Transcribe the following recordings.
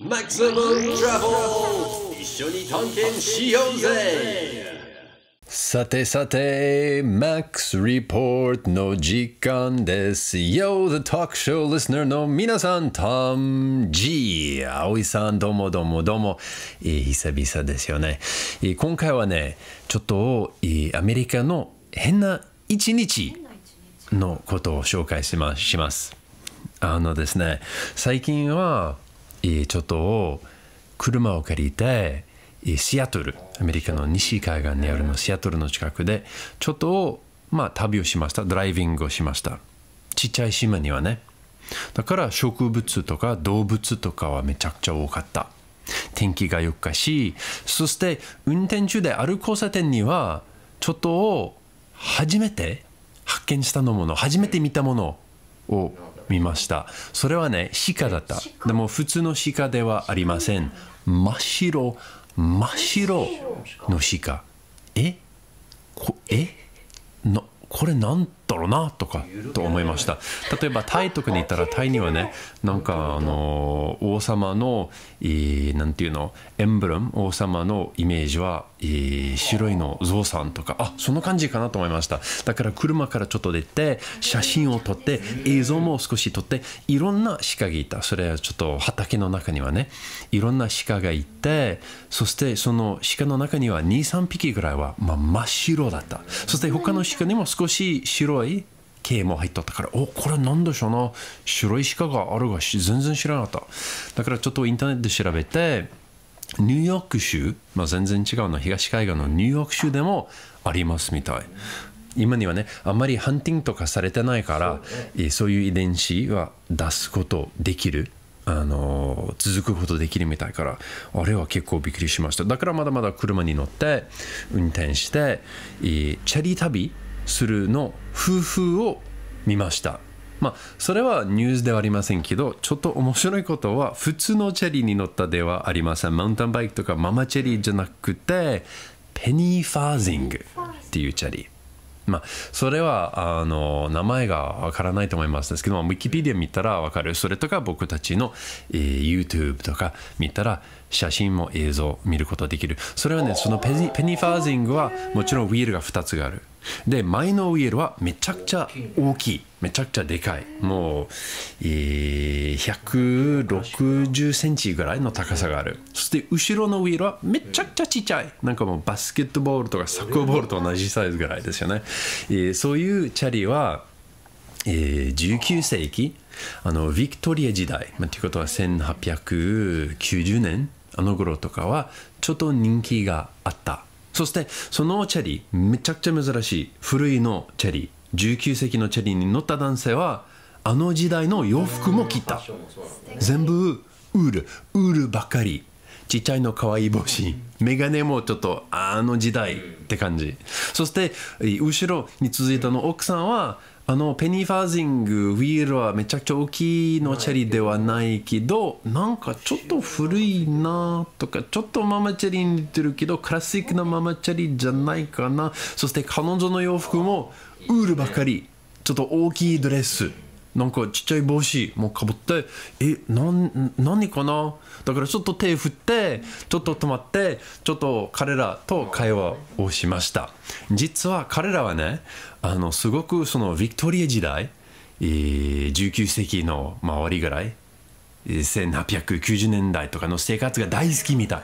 マクサムトラボ一緒に探検しようぜさてさて、MAX Report の時間です。Yo, the talk show listener の皆さん、タム G、葵さん、どうもどうもどうも、えー、久々ですよね、えー、今回はね、ちょっと、えー、アメリカの変な一日のことを紹介します。あのですね、最近は、ちょっと車を借りてシアトルアメリカの西海岸にあるのシアトルの近くでちょっとまあ旅をしましたドライビングをしましたちっちゃい島にはねだから植物とか動物とかはめちゃくちゃ多かった天気が良かしそして運転中である交差点にはちょっと初めて発見したのもの初めて見たものを見ましたそれはね鹿だったでも普通の鹿ではありません真っ白真っ白の鹿えこえこれなんだろうなとかと思いました例えばタイとかにいたらタイにはねなんかあの王様のんていうのエンブレム王様のイメージは白いの象さんとかあその感じかなと思いましただから車からちょっと出て写真を撮って映像も少し撮っていろんな鹿がいたそれはちょっと畑の中にはねいろんな鹿がいてそしてその鹿の中には23匹ぐらいは、まあ、真っ白だったそして他の鹿にも少しし白い毛も入っとったからおこれ何でしょうな白い鹿があるが全然知らなかっただからちょっとインターネットで調べてニューヨーク州、まあ、全然違うの東海岸のニューヨーク州でもありますみたい今にはねあんまりハンティングとかされてないからそう,、えそういう遺伝子は出すことできるあの続くことできるみたいからあれは結構びっくりしましただからまだまだ車に乗って運転して、えチャリ旅するの夫婦を見ましたまあそれはニュースではありませんけどちょっと面白いことは普通のチェリーに乗ったではありませんマウンタンバイクとかママチェリーじゃなくてペニーファージングっていうチェリーまあ、それはあの名前がわからないと思いますですけども、ウィキペディア見たらわかる。それとか僕たちの、えー、YouTube とか見たら写真も映像見ることができる。それはね、そのペニペニファーゼングはもちろんウィールが2つがある。で、前のウィールはめちゃくちゃ大きい。めちゃくちゃでかいもう、えー、160センチぐらいの高さがあるそして後ろのウィールはめちゃくちゃちっちゃいなんかもうバスケットボールとかサッカーボールと同じサイズぐらいですよね、えー、そういうチャリは、えー、19世紀あのィクトリア時代、まあ、ということは1890年あの頃とかはちょっと人気があったそしてそのチャリめちゃくちゃ珍しい古いのチャリ19世紀のチェリーに乗った男性はあの時代の洋服も着た全部ウールウールばかりちっちゃいの可愛い帽子メガネもちょっとあの時代って感じそして後ろに続いたの奥さんはあのペニーファージングウィールはめちゃくちゃ大きいのチェリーではないけどなんかちょっと古いなとかちょっとママチェリーに似てるけどクラシックなママチェリーじゃないかなそして彼女の洋服もウールばかりちょっと大きいドレスなんかちっちゃい帽子もかぶってえなん何かなだからちょっと手振ってちょっと止まってちょっと彼らと会話をしました実は彼らはねあのすごくそのヴィクトリア時代、え19世紀の周りぐらい1890年代とかの生活が大好きみたい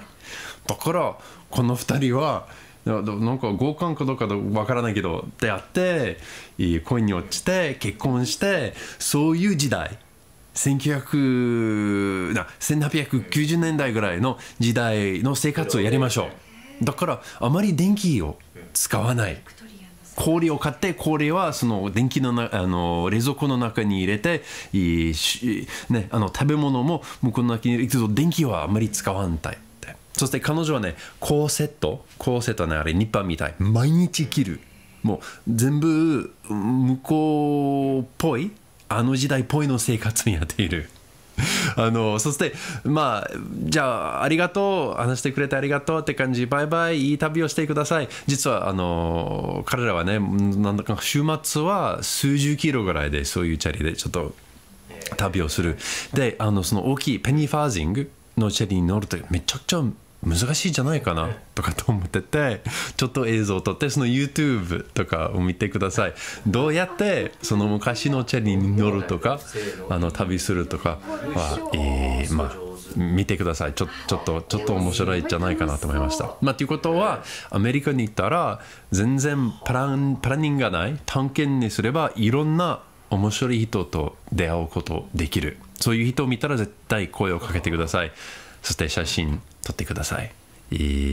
だからこの2人はなんか合コンかどうかわからないけど出会って恋に落ちて結婚してそういう時代1900な1890年代ぐらいの時代の生活をやりましょうだからあまり電気を使わない氷を買って氷はその電気のなあの冷蔵庫の中に入れていいね、あの食べ物も向こうの中に入れと、電気はあまり使わないそして彼女はね、コーセット、コーセットはね、あれ、ニッパみたい。毎日着る。もう全部向こうっぽい、あの時代っぽいの生活にやっている。あのそしてまあじゃあありがとう話してくれてありがとうって感じバイバイいい旅をしてください実はあの彼らはねなんだか週末は数十キロぐらいでそういうチャリでちょっと旅をするであのその大きいペニーファージングのチェリーに乗るとめちゃくちゃ難しいんじゃないかなとかと思っててちょっと映像を撮ってその YouTube とかを見てくださいどうやってその昔のチェリーに乗るとかあの旅するとかは、えー、まあ見てくださいちょちょっとちょっと面白いんじゃないかなと思いました。まあ、ということはアメリカに行ったら全然プランプランニングがない探検にすればいろんな面白い人と出会うことできるそういう人を見たら絶対声をかけてください。そして写真撮ってください。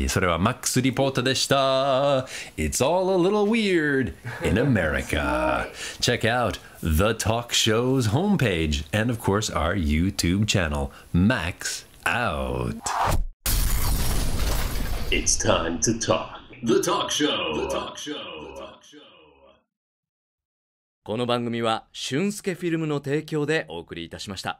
それはマックスリポートでした。It's all a little weird in America. Check out the talk show's homepage and, of course, our YouTube channel, Max Out. It's time to talk. The talk show. The talk show. この番組は、俊介フィルムの提供でお送りいたしました。